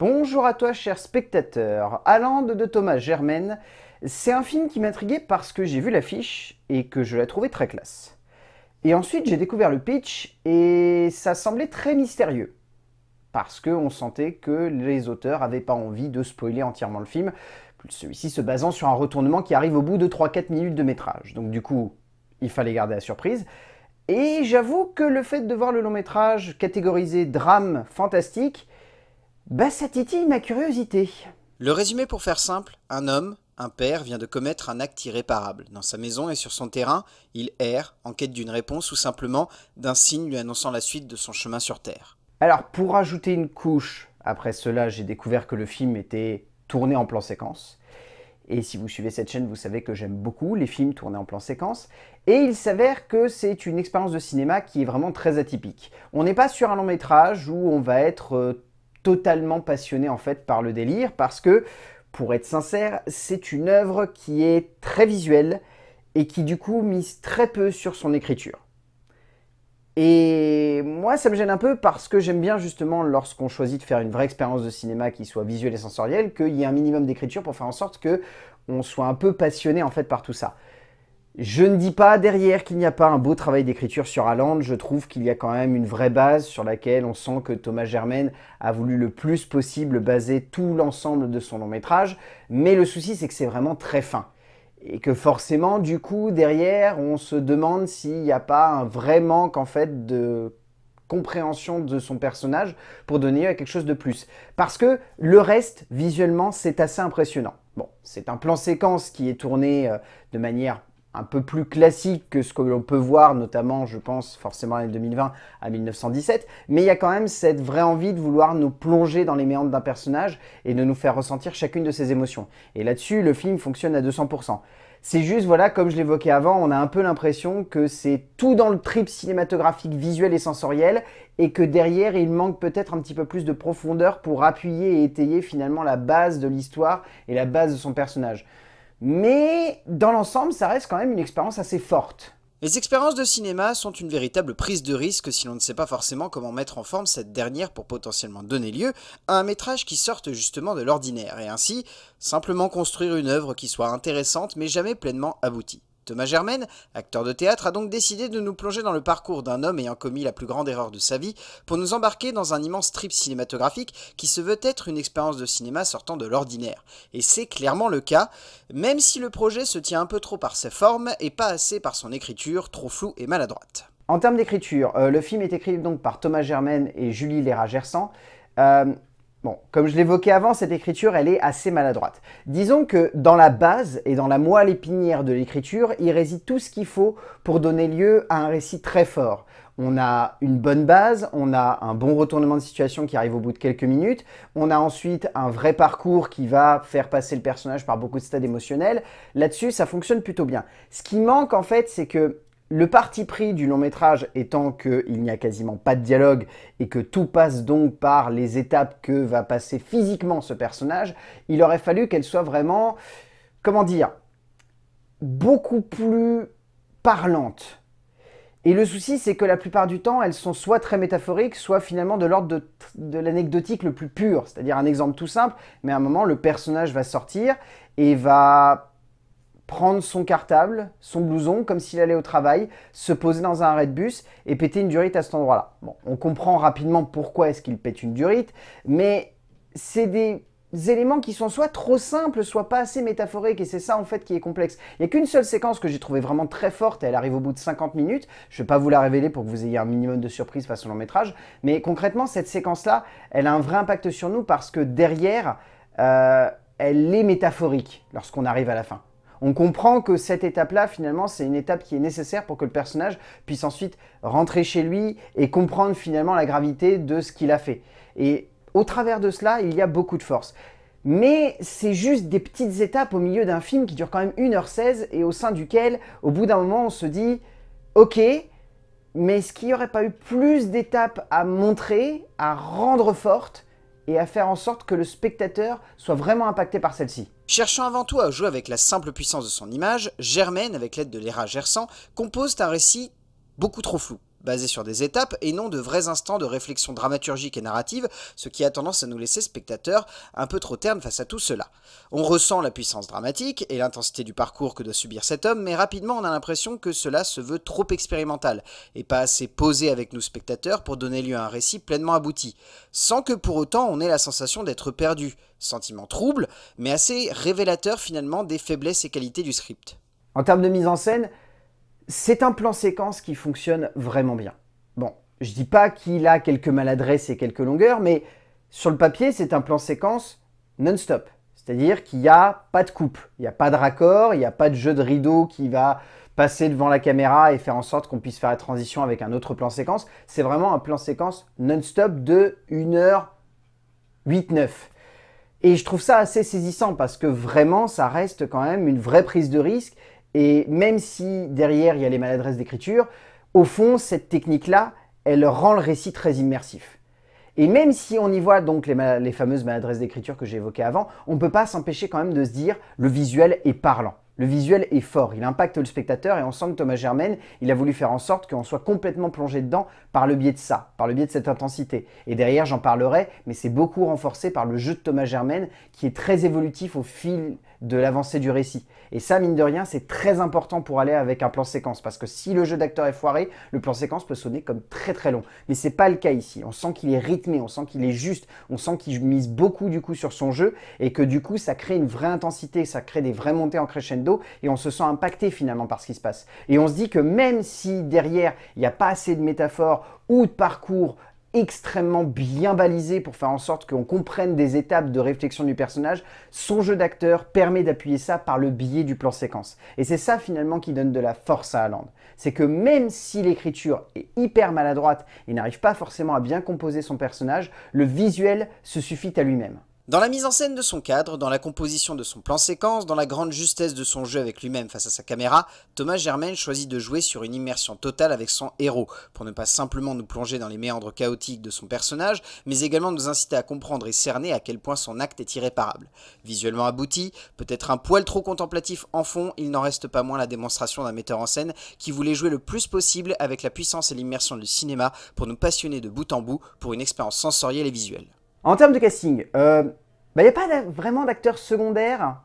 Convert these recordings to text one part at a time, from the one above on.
Bonjour à toi cher spectateur, Allende de Thomas Germaine, c'est un film qui m'intriguait parce que j'ai vu l'affiche et que je la trouvais très classe. Et ensuite j'ai découvert le pitch et ça semblait très mystérieux. Parce qu'on sentait que les auteurs n'avaient pas envie de spoiler entièrement le film, celui-ci se basant sur un retournement qui arrive au bout de 3-4 minutes de métrage. Donc du coup, il fallait garder la surprise. Et j'avoue que le fait de voir le long métrage catégorisé drame fantastique, bah ça titille ma curiosité. Le résumé pour faire simple, un homme, un père, vient de commettre un acte irréparable. Dans sa maison et sur son terrain, il erre, en quête d'une réponse ou simplement d'un signe lui annonçant la suite de son chemin sur Terre. Alors pour ajouter une couche, après cela j'ai découvert que le film était tourné en plan séquence. Et si vous suivez cette chaîne, vous savez que j'aime beaucoup les films tournés en plan séquence. Et il s'avère que c'est une expérience de cinéma qui est vraiment très atypique. On n'est pas sur un long métrage où on va être euh, totalement passionné en fait par le délire parce que, pour être sincère, c'est une œuvre qui est très visuelle et qui du coup mise très peu sur son écriture. Et moi, ça me gêne un peu parce que j'aime bien justement, lorsqu'on choisit de faire une vraie expérience de cinéma qui soit visuelle et sensorielle, qu'il y ait un minimum d'écriture pour faire en sorte que on soit un peu passionné en fait par tout ça. Je ne dis pas derrière qu'il n'y a pas un beau travail d'écriture sur Aland, je trouve qu'il y a quand même une vraie base sur laquelle on sent que Thomas Germaine a voulu le plus possible baser tout l'ensemble de son long métrage, mais le souci c'est que c'est vraiment très fin. Et que forcément, du coup, derrière, on se demande s'il n'y a pas un vrai manque en fait de compréhension de son personnage pour donner quelque chose de plus. Parce que le reste, visuellement, c'est assez impressionnant. Bon, c'est un plan séquence qui est tourné euh, de manière un peu plus classique que ce que l'on peut voir, notamment, je pense, forcément l'année 2020 à 1917, mais il y a quand même cette vraie envie de vouloir nous plonger dans les méandres d'un personnage et de nous faire ressentir chacune de ses émotions. Et là-dessus, le film fonctionne à 200%. C'est juste, voilà, comme je l'évoquais avant, on a un peu l'impression que c'est tout dans le trip cinématographique visuel et sensoriel, et que derrière, il manque peut-être un petit peu plus de profondeur pour appuyer et étayer finalement la base de l'histoire et la base de son personnage. Mais dans l'ensemble, ça reste quand même une expérience assez forte. Les expériences de cinéma sont une véritable prise de risque si l'on ne sait pas forcément comment mettre en forme cette dernière pour potentiellement donner lieu à un métrage qui sorte justement de l'ordinaire, et ainsi simplement construire une œuvre qui soit intéressante mais jamais pleinement aboutie. Thomas Germaine, acteur de théâtre, a donc décidé de nous plonger dans le parcours d'un homme ayant commis la plus grande erreur de sa vie pour nous embarquer dans un immense trip cinématographique qui se veut être une expérience de cinéma sortant de l'ordinaire. Et c'est clairement le cas, même si le projet se tient un peu trop par ses formes et pas assez par son écriture, trop floue et maladroite. En termes d'écriture, euh, le film est écrit donc par Thomas Germaine et Julie Léra-Gersan. Euh, Bon, comme je l'évoquais avant, cette écriture, elle est assez maladroite. Disons que dans la base et dans la moelle épinière de l'écriture, il réside tout ce qu'il faut pour donner lieu à un récit très fort. On a une bonne base, on a un bon retournement de situation qui arrive au bout de quelques minutes, on a ensuite un vrai parcours qui va faire passer le personnage par beaucoup de stades émotionnels. Là-dessus, ça fonctionne plutôt bien. Ce qui manque en fait, c'est que le parti pris du long métrage étant qu'il n'y a quasiment pas de dialogue et que tout passe donc par les étapes que va passer physiquement ce personnage, il aurait fallu qu'elle soit vraiment, comment dire, beaucoup plus parlante. Et le souci, c'est que la plupart du temps, elles sont soit très métaphoriques, soit finalement de l'ordre de, de l'anecdotique le plus pur. C'est-à-dire un exemple tout simple, mais à un moment, le personnage va sortir et va prendre son cartable, son blouson, comme s'il allait au travail, se poser dans un arrêt de bus et péter une durite à cet endroit-là. Bon, on comprend rapidement pourquoi est-ce qu'il pète une durite, mais c'est des éléments qui sont soit trop simples, soit pas assez métaphoriques, et c'est ça en fait qui est complexe. Il n'y a qu'une seule séquence que j'ai trouvée vraiment très forte, et elle arrive au bout de 50 minutes, je ne vais pas vous la révéler pour que vous ayez un minimum de surprise face au long métrage, mais concrètement cette séquence-là, elle a un vrai impact sur nous parce que derrière, euh, elle est métaphorique lorsqu'on arrive à la fin. On comprend que cette étape-là, finalement, c'est une étape qui est nécessaire pour que le personnage puisse ensuite rentrer chez lui et comprendre finalement la gravité de ce qu'il a fait. Et au travers de cela, il y a beaucoup de force. Mais c'est juste des petites étapes au milieu d'un film qui dure quand même 1h16 et au sein duquel, au bout d'un moment, on se dit Ok, mais est-ce qu'il n'y aurait pas eu plus d'étapes à montrer, à rendre fortes et à faire en sorte que le spectateur soit vraiment impacté par celle-ci Cherchant avant tout à jouer avec la simple puissance de son image, Germaine, avec l'aide de l'Era Gersan, compose un récit beaucoup trop flou. Basé sur des étapes et non de vrais instants de réflexion dramaturgique et narrative, ce qui a tendance à nous laisser spectateurs un peu trop ternes face à tout cela. On ressent la puissance dramatique et l'intensité du parcours que doit subir cet homme, mais rapidement on a l'impression que cela se veut trop expérimental et pas assez posé avec nous spectateurs pour donner lieu à un récit pleinement abouti, sans que pour autant on ait la sensation d'être perdu, sentiment trouble, mais assez révélateur finalement des faiblesses et qualités du script. En termes de mise en scène, c'est un plan séquence qui fonctionne vraiment bien. Bon, je dis pas qu'il a quelques maladresses et quelques longueurs, mais sur le papier, c'est un plan séquence non-stop. C'est-à-dire qu'il n'y a pas de coupe, il n'y a pas de raccord, il n'y a pas de jeu de rideau qui va passer devant la caméra et faire en sorte qu'on puisse faire la transition avec un autre plan séquence. C'est vraiment un plan séquence non-stop de 1h8-9. Et je trouve ça assez saisissant parce que vraiment, ça reste quand même une vraie prise de risque et même si derrière il y a les maladresses d'écriture, au fond, cette technique-là, elle rend le récit très immersif. Et même si on y voit donc les, fameuses maladresses d'écriture que j'ai évoquées avant, on ne peut pas s'empêcher quand même de se dire le visuel est parlant. Le visuel est fort, il impacte le spectateur et on sent que Thomas Germaine, il a voulu faire en sorte qu'on soit complètement plongé dedans par le biais de ça, par le biais de cette intensité. Et derrière, j'en parlerai, mais c'est beaucoup renforcé par le jeu de Thomas Germain, qui est très évolutif au fil de l'avancée du récit. Et ça, mine de rien, c'est très important pour aller avec un plan séquence. Parce que si le jeu d'acteur est foiré, le plan séquence peut sonner comme très très long. Mais ce n'est pas le cas ici. On sent qu'il est rythmé, on sent qu'il est juste, on sent qu'il mise beaucoup du coup sur son jeu et que du coup ça crée une vraie intensité, ça crée des vraies montées en crescendo et on se sent impacté finalement par ce qui se passe. Et on se dit que même si derrière il n'y a pas assez de métaphores ou de parcours extrêmement bien balisé pour faire en sorte qu'on comprenne des étapes de réflexion du personnage, son jeu d'acteur permet d'appuyer ça par le biais du plan séquence. Et c'est ça finalement qui donne de la force à Aland. C'est que même si l'écriture est hyper maladroite et n'arrive pas forcément à bien composer son personnage, le visuel se suffit à lui-même. Dans la mise en scène de son cadre, dans la composition de son plan séquence, dans la grande justesse de son jeu avec lui-même face à sa caméra, Thomas Germain choisit de jouer sur une immersion totale avec son héros, pour ne pas simplement nous plonger dans les méandres chaotiques de son personnage, mais également nous inciter à comprendre et cerner à quel point son acte est irréparable. Visuellement abouti, peut-être un poil trop contemplatif en fond, il n'en reste pas moins la démonstration d'un metteur en scène qui voulait jouer le plus possible avec la puissance et l'immersion du cinéma pour nous passionner de bout en bout pour une expérience sensorielle et visuelle. En termes de casting, il euh, n'y bah, a pas vraiment d'acteurs secondaires.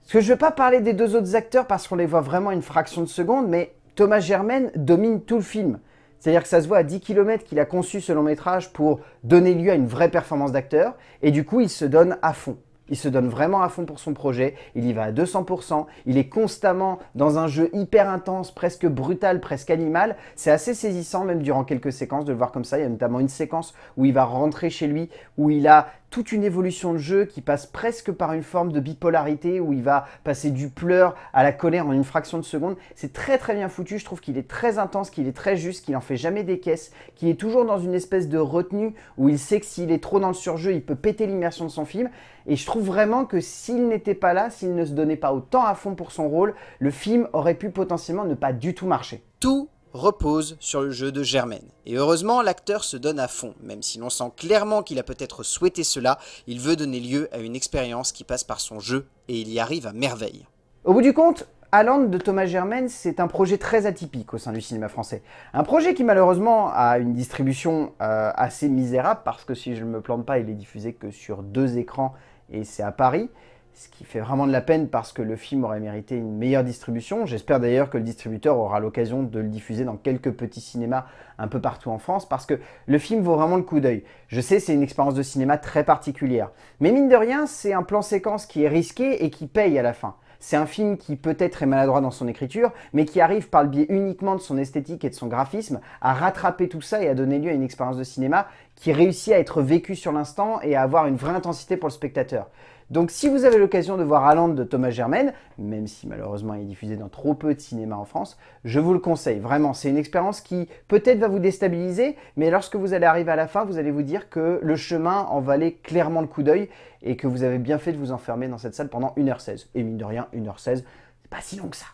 Parce que je ne veux pas parler des deux autres acteurs parce qu'on les voit vraiment une fraction de seconde, mais Thomas Germain domine tout le film. C'est-à-dire que ça se voit à 10 km qu'il a conçu ce long métrage pour donner lieu à une vraie performance d'acteur, et du coup il se donne à fond il se donne vraiment à fond pour son projet, il y va à 200%, il est constamment dans un jeu hyper intense, presque brutal, presque animal. C'est assez saisissant même durant quelques séquences de le voir comme ça. Il y a notamment une séquence où il va rentrer chez lui, où il a toute une évolution de jeu qui passe presque par une forme de bipolarité où il va passer du pleur à la colère en une fraction de seconde. C'est très très bien foutu, je trouve qu'il est très intense, qu'il est très juste, qu'il en fait jamais des caisses, qu'il est toujours dans une espèce de retenue où il sait que s'il est trop dans le surjeu, il peut péter l'immersion de son film. Et je trouve vraiment que s'il n'était pas là, s'il ne se donnait pas autant à fond pour son rôle, le film aurait pu potentiellement ne pas du tout marcher. Tout repose sur le jeu de Germaine. Et heureusement, l'acteur se donne à fond, même si l'on sent clairement qu'il a peut-être souhaité cela, il veut donner lieu à une expérience qui passe par son jeu, et il y arrive à merveille. Au bout du compte, Aland de Thomas Germaine, c'est un projet très atypique au sein du cinéma français. Un projet qui malheureusement a une distribution euh, assez misérable, parce que si je ne me plante pas, il est diffusé que sur deux écrans, et c'est à Paris ce qui fait vraiment de la peine parce que le film aurait mérité une meilleure distribution. J'espère d'ailleurs que le distributeur aura l'occasion de le diffuser dans quelques petits cinémas un peu partout en France parce que le film vaut vraiment le coup d'œil. Je sais, c'est une expérience de cinéma très particulière. Mais mine de rien, c'est un plan séquence qui est risqué et qui paye à la fin. C'est un film qui peut-être est maladroit dans son écriture, mais qui arrive par le biais uniquement de son esthétique et de son graphisme à rattraper tout ça et à donner lieu à une expérience de cinéma qui réussit à être vécu sur l'instant et à avoir une vraie intensité pour le spectateur. Donc si vous avez l'occasion de voir Aland de Thomas Germaine, même si malheureusement il est diffusé dans trop peu de cinémas en France, je vous le conseille vraiment. C'est une expérience qui peut-être va vous déstabiliser, mais lorsque vous allez arriver à la fin, vous allez vous dire que le chemin en valait clairement le coup d'œil et que vous avez bien fait de vous enfermer dans cette salle pendant 1h16. Et mine de rien, 1h16, c'est pas si long que ça.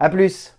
A plus